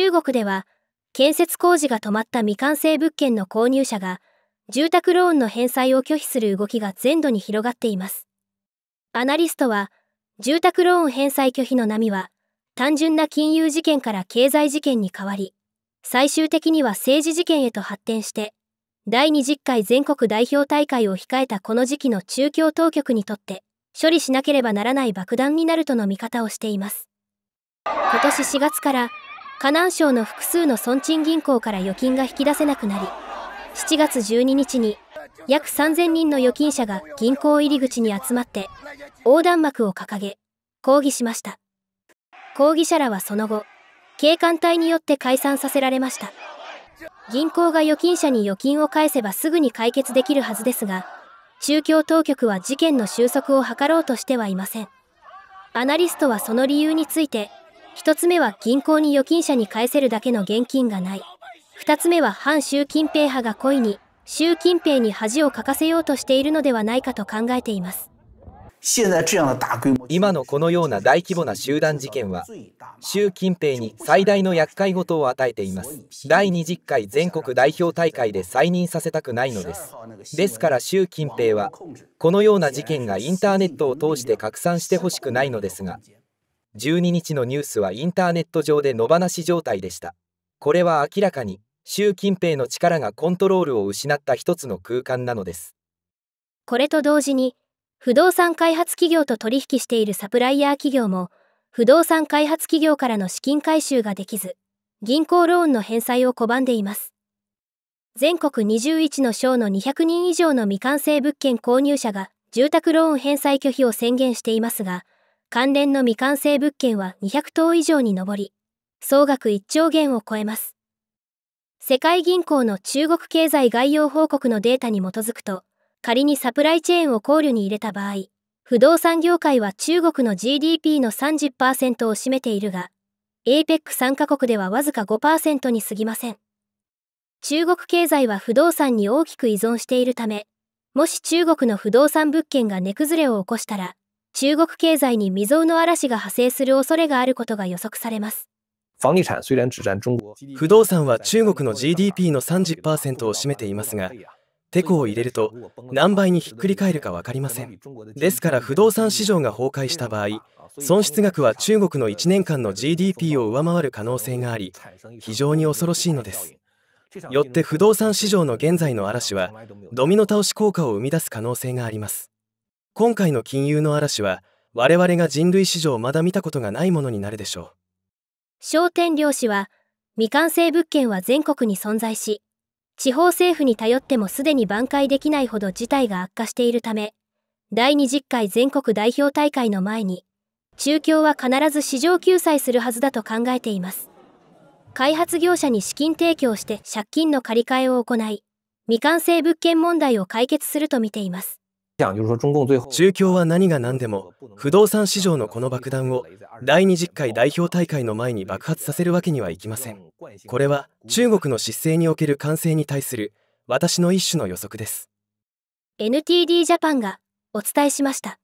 中国では、建設工事が止まった未完成物件の購入者が、住宅ローンの返済を拒否する動きが全土に広がっています。アナリストは、住宅ローン返済拒否の波は、単純な金融事件から経済事件に変わり、最終的には政治事件へと発展して、第20回全国代表大会を控えたこの時期の中共当局にとって処理しなければならない爆弾になるとの見方をしています。今年4月から河南省の複数の村鎮銀行から預金が引き出せなくなり、7月12日に約3000人の預金者が銀行入り口に集まって横断幕を掲げ抗議しました抗議者らはその後警官隊によって解散させられました銀行が預金者に預金を返せばすぐに解決できるはずですが宗教当局は事件の収束を図ろうとしてはいませんアナリストはその理由について1つ目は銀行に預金者に返せるだけの現金がない。2つ目は反習近平派が故意に、習近平に恥をかかせようとしているのではないかと考えています。今のこのような大規模な集団事件は習近平に最大の厄介事を与えています第20回全国代表大会で再任させたくないのですですから習近平はこのような事件がインターネットを通して拡散してほしくないのですが12日のニュースはインターネット上で野放し状態でした。これは明らかに、習近平の力がコントロールを失った一つの空間なのです。これと同時に、不動産開発企業と取引しているサプライヤー企業も、不動産開発企業からの資金回収ができず、銀行ローンの返済を拒んでいます。全国21の省の200人以上の未完成物件購入者が住宅ローン返済拒否を宣言していますが、関連の未完成物件は200棟以上に上り、総額1兆元を超えます。世界銀行の中国経済概要報告のデータに基づくと、仮にサプライチェーンを考慮に入れた場合、不動産業界は中国の GDP の30%を占めているが、APEC 参加国ではわずか5%に過ぎません。中国経済は不動産に大きく依存しているため、もし中国の不動産物件が値崩れを起こしたら、中国経済に未曾有の嵐が派生する恐れがあることが予測されます。不動産は中国の GDP の30%を占めていますが、テコを入れると何倍にひっくり返るか分かりません。ですから不動産市場が崩壊した場合、損失額は中国の1年間の GDP を上回る可能性があり、非常に恐ろしいのです。よって不動産市場の現在の嵐は、ドミノ倒し効果を生み出す可能性があります。今回の金融の嵐は我々が人類史上まだ見たことがないものになるでしょう商店漁師は未完成物件は全国に存在し地方政府に頼ってもすでに挽回できないほど事態が悪化しているため第20回全国代表大会の前に中共は必ず市場救済するはずだと考えています開発業者に資金提供して借金の借り換えを行い未完成物件問題を解決するとみています中共は何が何でも不動産市場のこの爆弾を第20回代表大会の前に爆発させるわけにはいきませんこれは中国の失勢における完成に対する私の一種の予測です NTD ジャパンがお伝えしました